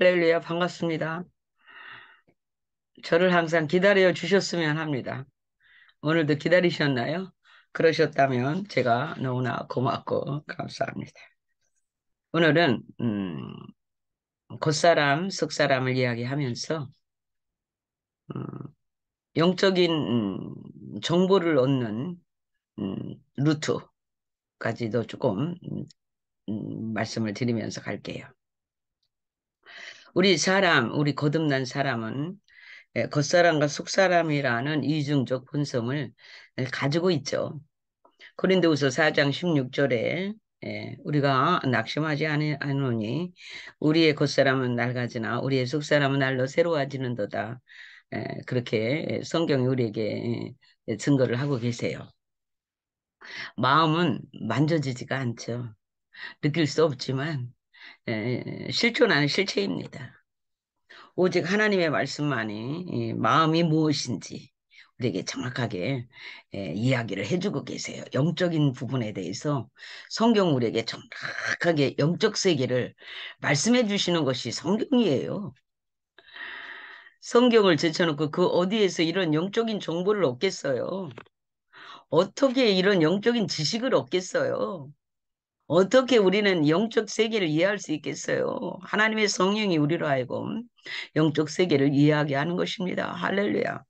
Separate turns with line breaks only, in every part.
할렐리아 반갑습니다. 저를 항상 기다려 주셨으면 합니다. 오늘도 기다리셨나요? 그러셨다면 제가 너무나 고맙고 감사합니다. 오늘은 음, 겉사람, 속사람을 이야기하면서 음, 영적인 음, 정보를 얻는 음, 루트까지도 조금 음, 음, 말씀을 드리면서 갈게요. 우리 사람, 우리 거듭난 사람은 예, 겉사람과 속사람이라는 이중적 본성을 예, 가지고 있죠. 고린도우서 4장 16절에 예, 우리가 낙심하지 않으니 우리의 겉사람은 낡아지나 우리의 속사람은 날로 새로워지는도다. 그렇게 성경이 우리에게 증거를 하고 계세요. 마음은 만져지지가 않죠. 느낄 수 없지만 실존하는 실체입니다. 오직 하나님의 말씀만이 마음이 무엇인지 우리에게 정확하게 이야기를 해주고 계세요. 영적인 부분에 대해서 성경 우리에게 정확하게 영적 세계를 말씀해 주시는 것이 성경이에요. 성경을 제쳐놓고 그 어디에서 이런 영적인 정보를 얻겠어요? 어떻게 이런 영적인 지식을 얻겠어요? 어떻게 우리는 영적 세계를 이해할 수 있겠어요? 하나님의 성령이 우리로 하여금 영적 세계를 이해하게 하는 것입니다. 할렐루야.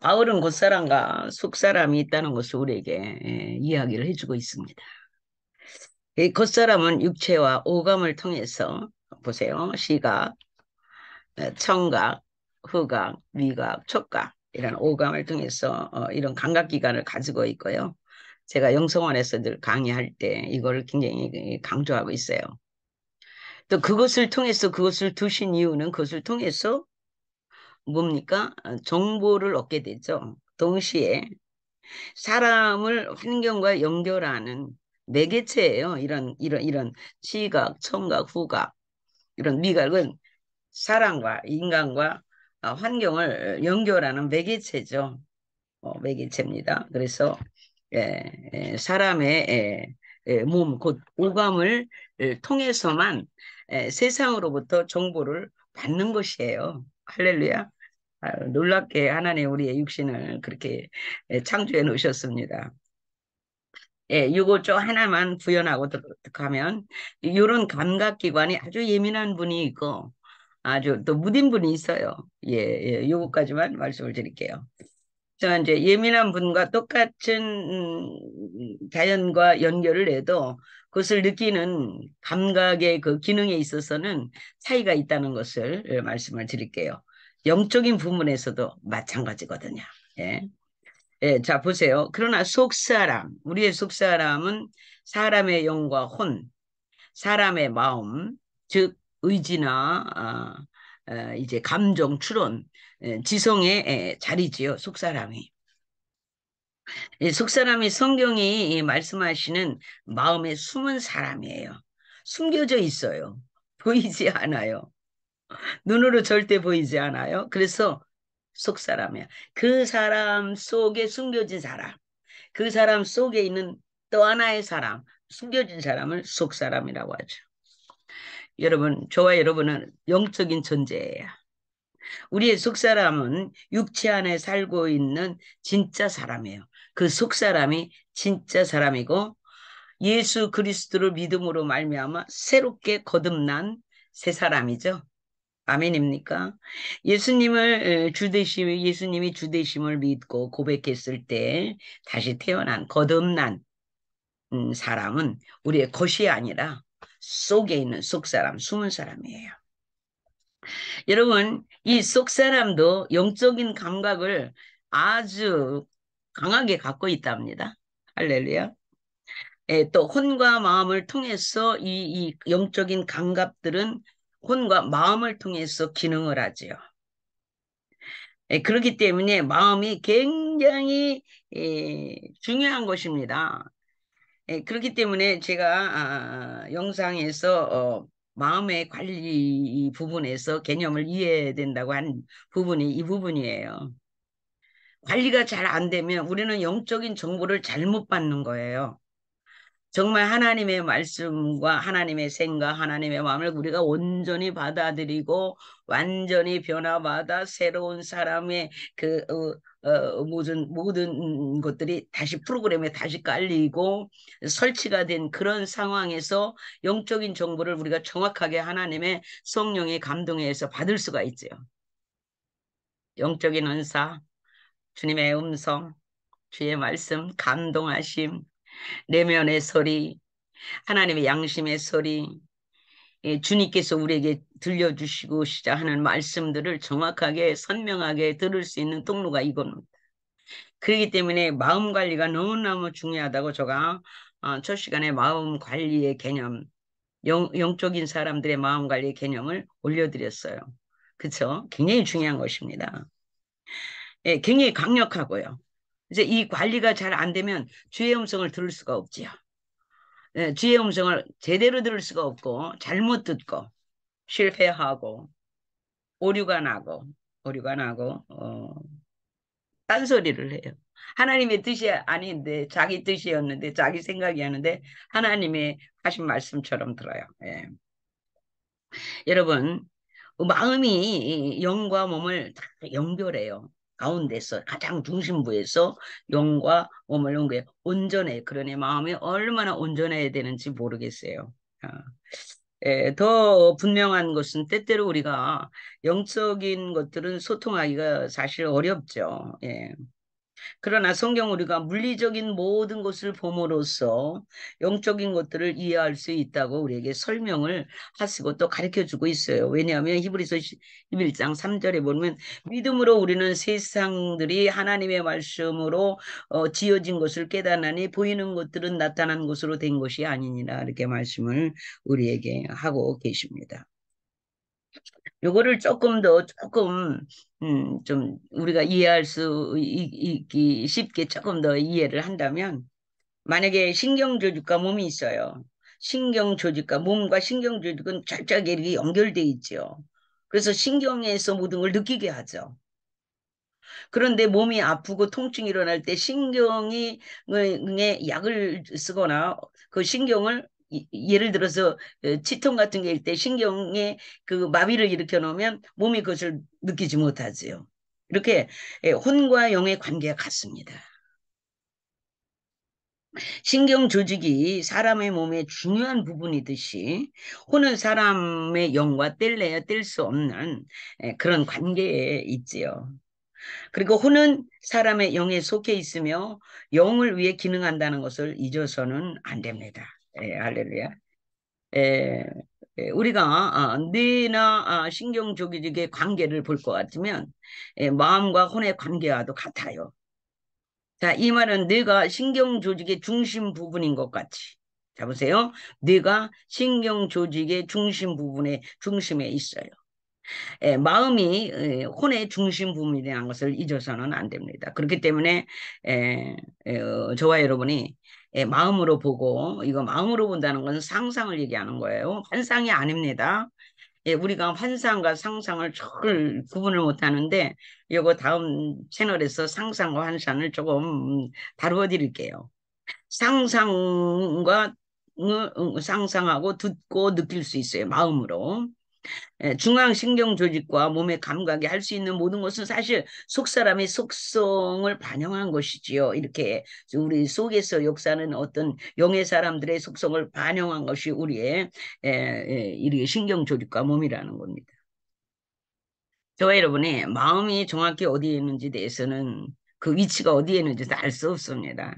바울은 곧사람과 속사람이 있다는 것을 우리에게 예, 이야기를 해주고 있습니다. 이 겉사람은 육체와 오감을 통해서 보세요. 시각, 예, 청각, 후각, 미각, 촉각 이런 오감을 통해서 어, 이런 감각기관을 가지고 있고요. 제가 영성원에서 늘 강의할 때 이걸 굉장히 강조하고 있어요. 또 그것을 통해서 그것을 두신 이유는 그것을 통해서 뭡니까? 정보를 얻게 되죠. 동시에 사람을 환경과 연결하는 매개체예요. 이런 이런 이런 시각, 청각, 후각 이런 미각은 사람과 인간과 환경을 연결하는 매개체죠. 어, 매개체입니다. 그래서 예, 예, 사람의 예, 예, 몸, 곧 오감을 예, 통해서만 예, 세상으로부터 정보를 받는 것이에요. 할렐루야. 아, 놀랍게 하나님 우리의 육신을 그렇게 창조해 놓으셨습니다. 예, 요거 쪽 하나만 구현하고 가면 이런 감각기관이 아주 예민한 분이 있고 아주 또 무딘 분이 있어요. 예, 예, 요거까지만 말씀을 드릴게요. 자, 이제 예민한 분과 똑같은 음, 자연과 연결을 해도 그것을 느끼는 감각의 그 기능에 있어서는 차이가 있다는 것을 예, 말씀을 드릴게요. 영적인 부분에서도 마찬가지거든요. 예. 예, 자, 보세요. 그러나 속사람, 우리의 속사람은 사람의 영과 혼, 사람의 마음, 즉 의지나 아, 어, 이제 감정 추론 예, 지성의 예, 자리지요 속사람이 속사람이 성경이 말씀하시는 마음에 숨은 사람이에요 숨겨져 있어요 보이지 않아요 눈으로 절대 보이지 않아요 그래서 속사람이야 그 사람 속에 숨겨진 사람 그 사람 속에 있는 또 하나의 사람 숨겨진 사람을 속사람이라고 하죠 여러분, 저와 여러분은 영적인 존재예요. 우리의 속사람은 육체 안에 살고 있는 진짜 사람이에요. 그 속사람이 진짜 사람이고 예수 그리스도를 믿음으로 말미암아 새롭게 거듭난 새 사람이죠. 아멘입니까? 예수님을 주대심 예수님이 주대심을 믿고 고백했을 때 다시 태어난 거듭난 음, 사람은 우리의 것이 아니라 속에 있는 속사람, 숨은 사람이에요. 여러분 이 속사람도 영적인 감각을 아주 강하게 갖고 있답니다. 할렐루야. 예, 또 혼과 마음을 통해서 이, 이 영적인 감각들은 혼과 마음을 통해서 기능을 하지요. 예, 그렇기 때문에 마음이 굉장히 예, 중요한 것입니다. 예, 그렇기 때문에 제가 아, 아, 아 영상에서 어, 마음의 관리 부분에서 개념을 이해해야 된다고 한 부분이 이 부분이에요. 관리가 잘 안 되면 우리는 영적인 정보를 잘못 받는 거예요. 정말 하나님의 말씀과 하나님의 생각, 하나님의 마음을 우리가 온전히 받아들이고 완전히 변화받아 새로운 사람의 그 어, 어, 모든 모든 것들이 다시 프로그램에 다시 깔리고 설치가 된 그런 상황에서 영적인 정보를 우리가 정확하게 하나님의 성령의 감동에 의해서 받을 수가 있죠 영적인 은사, 주님의 음성, 주의 말씀, 감동하심, 내면의 소리, 하나님의 양심의 소리, 예, 주님께서 우리에게 들려주시고시자 하는 말씀들을 정확하게 선명하게 들을 수 있는 통로가 이겁니다. 그렇기 때문에 마음 관리가 너무너무 중요하다고 제가 아, 첫 시간에 마음 관리의 개념, 영, 영적인 사람들의 마음 관리의 개념을 올려드렸어요. 그쵸? 굉장히 중요한 것입니다. 예, 굉장히 강력하고요. 이제 이 관리가 잘 안 되면 주의 음성을 들을 수가 없지요. 예, 주의 음성을 제대로 들을 수가 없고 잘못 듣고 실패하고 오류가 나고 오류가 나고 어, 딴소리를 해요. 하나님의 뜻이 아닌데 자기 뜻이었는데 자기 생각이었는데 하나님의 하신 말씀처럼 들어요. 예. 여러분 마음이 영과 몸을 다 연결해요. 가운데서 가장 중심부에서 영과 몸을 옮겨 온전해 그러니 마음이 얼마나 온전해야 되는지 모르겠어요. 아. 예, 더 분명한 것은 때때로 우리가 영적인 것들은 소통하기가 사실 어렵죠. 예. 그러나 성경 우리가 물리적인 모든 것을 봄으로써 영적인 것들을 이해할 수 있다고 우리에게 설명을 하시고 또 가르쳐 주고 있어요. 왜냐하면 히브리서 11장 3절에 보면 믿음으로 우리는 세상들이 하나님의 말씀으로 어, 지어진 것을 깨달으니 보이는 것들은 나타난 것으로 된 것이 아니니라 이렇게 말씀을 우리에게 하고 계십니다. 요거를 조금 더 조금 음, 좀 우리가 이해할 수 있기 쉽게 조금 더 이해를 한다면 만약에 신경 조직과 몸이 있어요. 신경 조직과 몸과 신경 조직은 철저하게 이렇게 연결돼 있죠 그래서 신경에서 모든 걸 느끼게 하죠. 그런데 몸이 아프고 통증이 일어날 때 신경에 어, 약을 쓰거나 그 신경을 예를 들어서 어, 치통 같은 게 일 때 신경에 그 마비를 일으켜 놓으면 몸이 그것을 느끼지 못하지요. 이렇게 예, 혼과 영의 관계가 같습니다. 신경 조직이 사람의 몸의 중요한 부분이듯이 혼은 사람의 영과 뗄래야 뗄 수 없는 예, 그런 관계에 있지요. 그리고 혼은 사람의 영에 속해 있으며 영을 위해 기능한다는 것을 잊어서는 안 됩니다. 예, 할렐루야. 예, 예, 우리가 아, 뇌나 아, 신경조직의 관계를 볼 것 같으면 예, 마음과 혼의 관계와도 같아요. 자, 이 말은 뇌가 신경조직의 중심 부분인 것 같이. 자, 보세요. 뇌가 신경조직의 중심 부분에, 중심에 있어요. 예, 마음이 예, 혼의 중심 부분이라는 것을 잊어서는 안 됩니다. 그렇기 때문에 예, 예, 어, 저와 여러분이 예, 마음으로 보고 이거 마음으로 본다는 건 상상을 얘기하는 거예요. 환상이 아닙니다. 예, 우리가 환상과 상상을 조금 구분을 못하는데 이거 다음 채널에서 상상과 환상을 조금 다루어 드릴게요. 상상과 상상하고 듣고 느낄 수 있어요. 마음으로. 예, 중앙신경조직과 몸의 감각이 할 수 있는 모든 것은 사실 속사람의 속성을 반영한 것이지요. 이렇게 우리 속에서 역사는 어떤 영의 사람들의 속성을 반영한 것이 우리의 에, 에, 이 신경조직과 몸이라는 겁니다. 저와 여러분의 마음이 정확히 어디에 있는지 대해서는 그 위치가 어디에 있는지도 알 수 없습니다.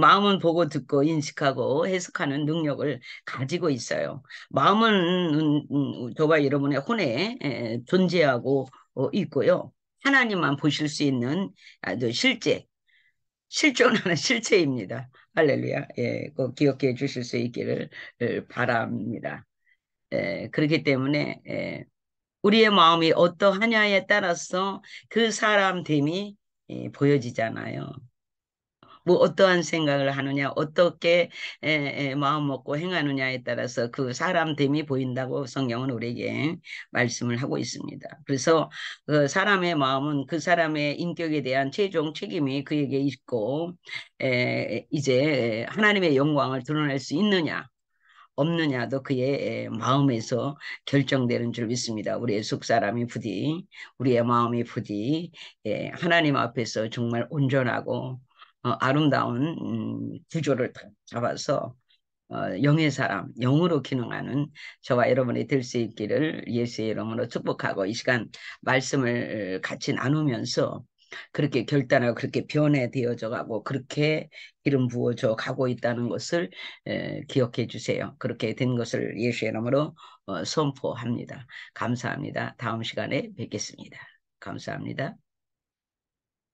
마음은 보고 듣고 인식하고 해석하는 능력을 가지고 있어요. 마음은 음, 음, 저와 여러분의 혼에 존재하고 어, 있고요. 하나님만 보실 수 있는 아주 실제, 실존하는 실체입니다. 할렐루야. 예, 꼭 기억해 주실 수 있기를 바랍니다. 예, 그렇기 때문에 예, 우리의 마음이 어떠하냐에 따라서 그 사람 됨이 예, 보여지잖아요. 뭐 어떠한 생각을 하느냐, 어떻게 예, 예, 마음 먹고 행하느냐에 따라서 그 사람됨이 보인다고 성경은 우리에게 말씀을 하고 있습니다. 그래서 그 사람의 마음은 그 사람의 인격에 대한 최종 책임이 그에게 있고 에, 이제 하나님의 영광을 드러낼 수 있느냐 없느냐도 그의 마음에서 결정되는 줄 믿습니다. 우리의 속 사람이 부디 우리의 마음이 부디 예, 하나님 앞에서 정말 온전하고 어, 아름다운 음, 구조를 잡아서 어, 영의 사람, 영으로 기능하는 저와 여러분이 될 수 있기를 예수의 이름으로 축복하고 이 시간 말씀을 같이 나누면서 그렇게 결단하고 그렇게 변해 되어져 가고 그렇게 이름 부어져 가고 있다는 것을 에, 기억해 주세요. 그렇게 된 것을 예수의 이름으로 어, 선포합니다. 감사합니다. 다음 시간에 뵙겠습니다. 감사합니다.